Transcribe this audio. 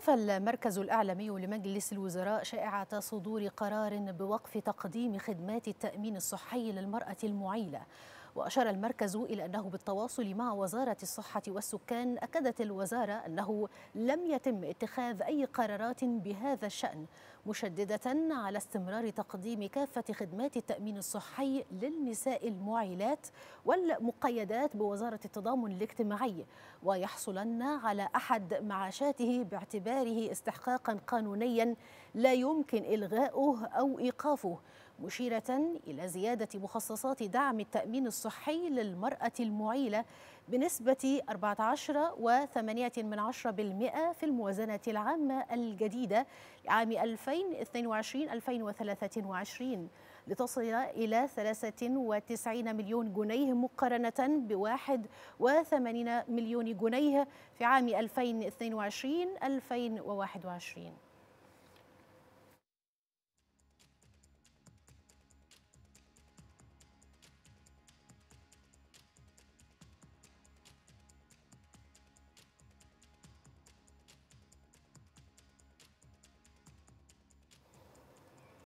صنف المركز الأعلامي لمجلس الوزراء شائعة صدور قرار بوقف تقديم خدمات التأمين الصحي للمرأة المعيلة وأشار المركز إلى أنه بالتواصل مع وزارة الصحة والسكان أكدت الوزارة أنه لم يتم اتخاذ أي قرارات بهذا الشأن مشددة على استمرار تقديم كافة خدمات التأمين الصحي للنساء المعيلات والمقيدات بوزارة التضامن الاجتماعي ويحصلن على أحد معاشاته باعتباره استحقاقا قانونيا لا يمكن إلغاؤه أو إيقافه مشيرة إلى زيادة مخصصات دعم التأمين الصحي الصحي للمرأة المعيلة بنسبة 14.8% في الموازنة العامة الجديدة لعام 2022-2023 لتصل إلى 93 مليون جنيه مقارنة ب 81 مليون جنيه في عام 2022-2021